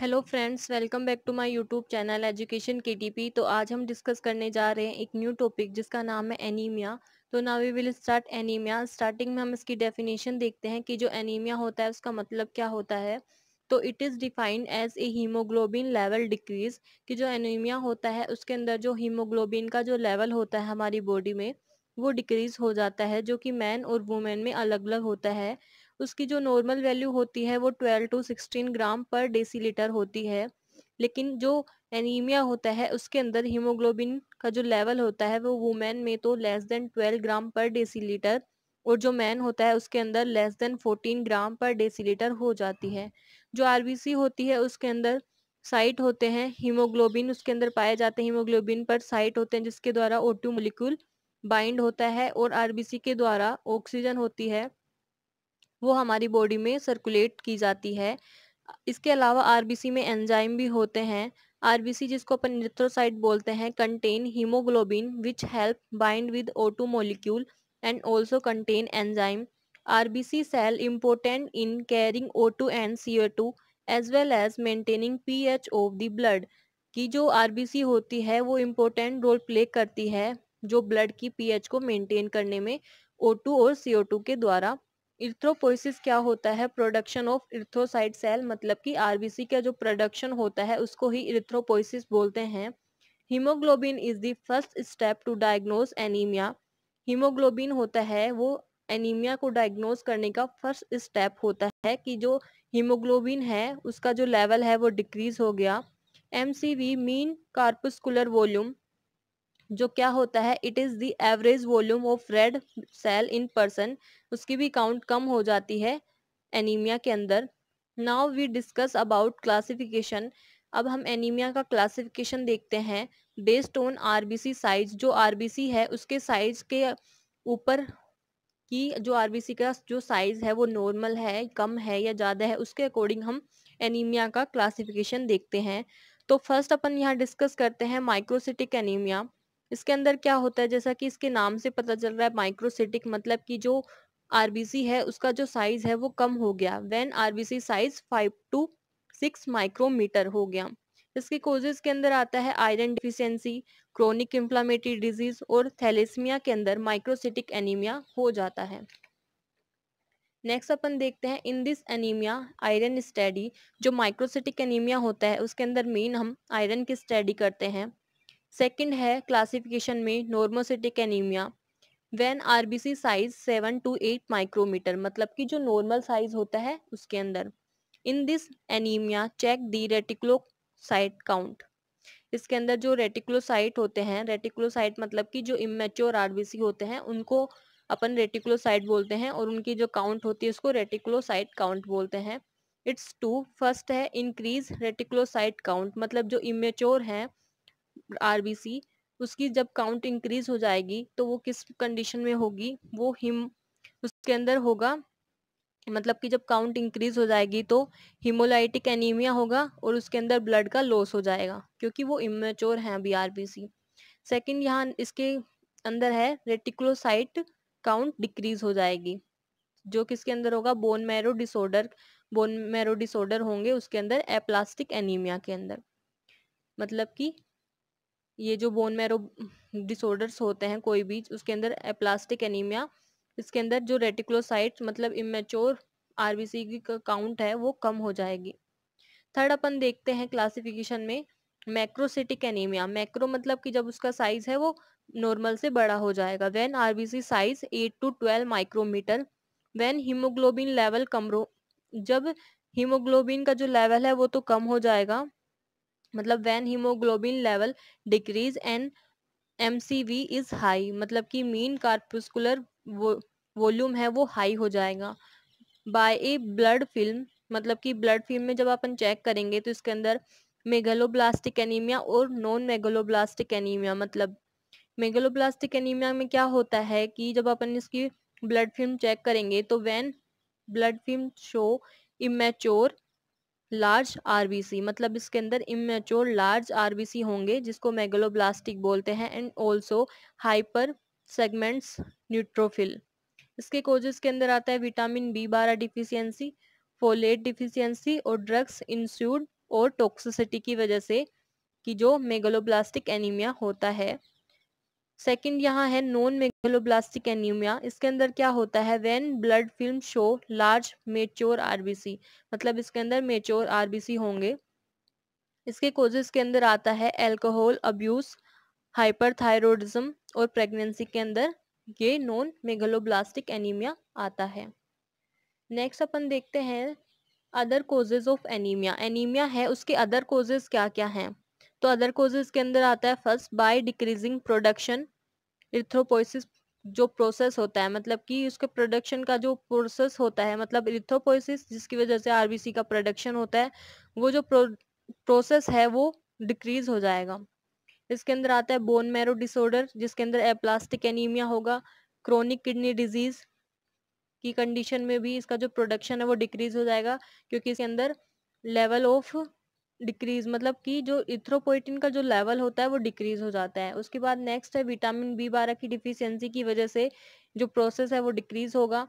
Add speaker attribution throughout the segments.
Speaker 1: hello friends welcome back to my YouTube channel education KTP तो आज हम discuss करने जा रहे हैं एक न्यू टॉपिक जिसका नाम है एनीमिया तो ना we will start anaemia starting में हम इसकी डेफिनेशन देखते हैं कि जो एनीमिया होता है उसका मतलब क्या होता है तो it is defined as a haemoglobin level decrease कि जो एनीमिया होता है उसके अंदर जो हीमोग्लोबिन का जो लेवल होता है हमारी बॉडी में वो डिक्रीज़ हो जाता है जो कि मैन और वुमेन में अलग अलग होता है उसकी जो नॉर्मल वैल्यू होती है वो ट्वेल्व टू सिक्सटीन ग्राम पर डेसीलीटर होती है लेकिन जो एनीमिया होता है उसके अंदर हीमोग्लोबिन का जो लेवल होता है वो वुमेन में तो लेस देन ट्वेल्व ग्राम पर डेसीलीटर और जो मैन होता है उसके अंदर लेस देन फोर्टीन ग्राम पर डेसीलीटर हो जाती है जो आरबीसी होती है उसके अंदर साइट होते हैं हीमोग्लोबिन उसके अंदर पाए जाते हैं हीमोग्लोबिन पर साइट होते हैं जिसके द्वारा ओटू मोलिक्यूल बाइंड होता है और आरबीसी के द्वारा ऑक्सीजन होती है वो हमारी बॉडी में सर्कुलेट की जाती है इसके अलावा आरबीसी में एंजाइम भी होते हैं आरबीसी जिसको अपन निट्रोसाइट बोलते हैं contain haemoglobin which help bind with O two molecule and also contain enzyme RBC cell important in carrying to and O two as well as maintaining H of the blood की जो RBC होती है वो important role play करती है जो blood की pH को मेंटेन करने में टू और टू के द्वारा इर्थ्रोपोइसिस क्या होता है प्रोडक्शन ऑफ इर्थ्रोसाइड सेल मतलब कि आरबीसी का जो प्रोडक्शन होता है उसको ही इर्थ्रोपोइसिस बोलते हैं haemoglobin is the first step to diagnose anaemia haemoglobin होता है वो एनीमिया को डायग्नोज करने का फर्स्ट स्टेप होता है कि जो हीमोग्लोबिन है उसका जो लेवल है वो डिक्रीज हो गया M C V mean corpuscular volume जो क्या होता है it is the average volume of red cell in person उसकी भी काउंट कम हो जाती है एनीमिया के अंदर now we discuss about classification अब हम एनीमिया का क्लासिफिकेशन देखते हैं बेस्ड ऑन आरबीसी साइज जो आरबीसी है उसके साइज के ऊपर की जो आरबीसी का जो साइज है वो नॉर्मल है कम है या ज़्यादा है उसके अकॉर्डिंग हम एनीमिया का क्लासिफिकेशन देखते हैं तो फर्स्ट अपन यहाँ डिस्कस करते हैं माइक्रोसिटिक एनीमिया इसके अंदर क्या होता है जैसा कि इसके नाम से पता चल रहा है माइक्रोसिटिक मतलब कि जो आरबीसी है उसका जो साइज है वो कम हो गया when RBC size five to six micrometre हो गया इसके कोजेज के अंदर आता है iron deficiency chronic inflammatory disease और थैलेसमिया के अंदर माइक्रोसिटिक एनीमिया हो जाता है नेक्स्ट अपन देखते हैं in this anaemia iron study जो माइक्रोसिटिक एनीमिया होता है उसके अंदर मेन हम आयरन की स्टडी करते हैं सेकंड है क्लासिफिकेशन में normocytic anaemia when RBC size seven to eight micrometre मतलब कि जो नॉर्मल साइज होता है उसके अंदर in this anaemia check the reticulocyte count इसके अंदर जो रेटिकुलोसाइट होते हैं रेटिकुलोसाइट मतलब कि जो इमेच्योर आरबीसी होते हैं उनको अपन रेटिकुलोसाइट बोलते हैं और उनकी जो काउंट होती है उसको रेटिकुलोसाइट काउंट बोलते हैं इट्स टू फर्स्ट है इंक्रीज रेटिकुलोसाइट काउंट मतलब जो इमेच्योर हैं आरबीसी उसकी जब काउंट इंक्रीज हो जाएगी तो वो किस कंडीशन में होगी वो हिम उसके अंदर होगा मतलब कि जब काउंट इंक्रीज हो जाएगी तो हिमोलाइटिक एनीमिया होगा और उसके अंदर ब्लड का लॉस हो जाएगा क्योंकि वो इमेच्योर हैं अभी आर बी सी सेकेंड यहाँ इसके अंदर है रेटिकुलोसाइट काउंट डिक्रीज हो जाएगी जो किसके अंदर होगा bone marrow disorder bone marrow disorder होंगे उसके अंदर एप्लास्टिक एनीमिया के अंदर मतलब कि ये जो बोन मैरो डिसऑर्डर्स होते हैं कोई भी उसके अंदर एप्लास्टिक एनीमिया इसके अंदर जो रेटिकुलोसाइट मतलब इमेच्योर आरबीसी की काउंट है वो कम हो जाएगी थर्ड अपन देखते हैं क्लासिफिकेशन में मैक्रोसिटिक एनीमिया मैक्रो मतलब कि जब उसका साइज है वो नॉर्मल से बड़ा हो जाएगा when RBC size eight to twelve micrometre when haemoglobin level कम जब हीमोग्लोबिन का जो लेवल है वो तो कम हो जाएगा मतलब when haemoglobin level decrease and M C V is high मतलब कि मीन कार्पुस्कुलर वॉल्यूम है वो हाई हो जाएगा बाय ए ब्लड फिल्म मतलब कि ब्लड फिल्म में जब अपन चेक करेंगे तो इसके अंदर मेगलोब्लास्टिक एनीमिया और नॉन मेगलोब्लास्टिक एनीमिया मतलब मेगलोब्लास्टिक एनीमिया में क्या होता है कि जब अपन इसकी ब्लड फिल्म चेक करेंगे तो when blood film show immature large RBC मतलब इसके अंदर इमेच्योर लार्ज आरबीसी होंगे जिसको मेगलोब्लास्टिक बोलते हैं and also hyper segments neutrophil इसके कोजेस के अंदर आता है विटामिन बी बारह डिफिशियंसी फोलेट डिफिशियंसी और ड्रग्स इंस्यूड और टॉक्सिसिटी की वजह से कि जो मेगलोब्लास्टिक एनीमिया होता है सेकेंड यहाँ है नॉन मेगलोब्लास्टिक एनीमिया इसके अंदर क्या होता है when blood film show large mature RBC मतलब इसके अंदर मेच्योर आरबीसी होंगे इसके कोजेस के अंदर आता है एल्कोहल अब्यूज हाइपरथायरॉयडिज्म और प्रेगनेंसी के अंदर ये नॉन मेगलोब्लास्टिक एनीमिया आता है नेक्स्ट अपन देखते हैं other causes of anaemia anaemia है उसके अदर कोजेज क्या क्या हैं तो अदर कोजेज के अंदर आता है first by decreasing production erythropoiesis जो प्रोसेस होता है मतलब कि उसके प्रोडक्शन का जो प्रोसेस होता है मतलब इर्थ्रोपोइसिस जिसकी वजह से आरबीसी का प्रोडक्शन होता है वो जो प्रो, प्रोसेस है वो डिक्रीज हो जाएगा इसके अंदर आता है बोन मैरो डिसऑर्डर जिसके अंदर एप्लास्टिक एनीमिया होगा क्रोनिक किडनी डिजीज की कंडीशन में भी इसका जो प्रोडक्शन है वो डिक्रीज हो जाएगा क्योंकि इसके अंदर लेवल ऑफ डिक्रीज मतलब कि जो इथ्रोपोइटिन का जो लेवल होता है वो डिक्रीज हो जाता है उसके बाद नेक्स्ट है विटामिन बी बारह की डिफिशियंसी की वजह से जो प्रोसेस है वो डिक्रीज होगा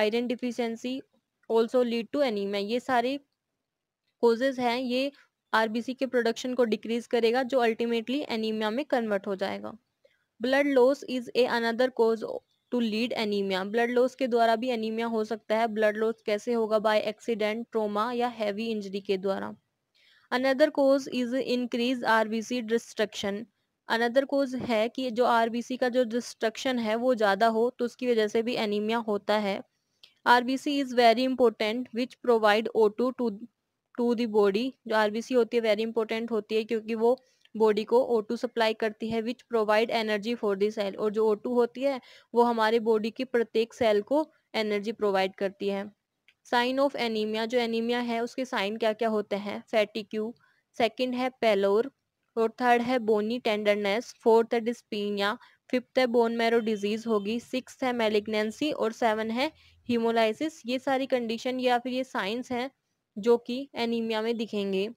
Speaker 1: iron deficiency also lead to anaemia ये सारे कोजेज हैं ये आरबीसी के प्रोडक्शन को डिक्रीज करेगा जो अल्टीमेटली एनीमिया में कन्वर्ट हो जाएगा blood loss is a another cause to lead anaemia blood loss के द्वारा भी एनीमिया हो सकता है ब्लड लॉस कैसे होगा बाय एक्सीडेंट ट्रोमा या हैवी इंजरी के द्वारा another cause is increase RBC destruction another cause है कि जो आरबीसी का जो डिस्ट्रक्शन है वो ज़्यादा हो तो उसकी वजह से भी एनीमिया होता है RBC is very important which provide O two to to the body जो आरबीसी होती है वेरी इंपॉर्टेंट होती है क्योंकि वो बॉडी को ओ टू सप्लाई करती है which provide energy for the cell और जो ओ टू होती है वो हमारे बॉडी की प्रत्येक सेल को एनर्जी प्रोवाइड करती है साइन ऑफ एनीमिया जो एनीमिया है उसके साइन क्या क्या होते हैं फैटी क्यू सेकेंड है पेलोर और थर्ड है बोनी टेंडरनेस फोर्थ है डिस्पीनिया फिफ्थ है बोन मैरो डिजीज होगी सिक्स है मेलिग्नेंसी और सेवन है हीमोलाइसिस ये सारी कंडीशन या फिर ये साइंस हैं जो कि एनीमिया में दिखेंगे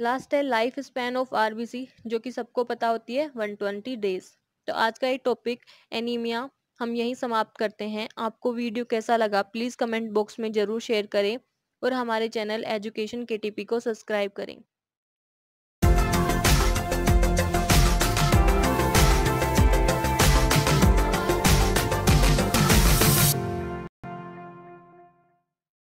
Speaker 1: लास्ट है लाइफ स्पैन ऑफ आरबीसी जो कि सबको पता होती है 120 डेज तो आज का ये टॉपिक एनीमिया हम यहीं समाप्त करते हैं आपको वीडियो कैसा लगा प्लीज़ कमेंट बॉक्स में ज़रूर शेयर करें और हमारे चैनल एजुकेशन के को सब्सक्राइब करें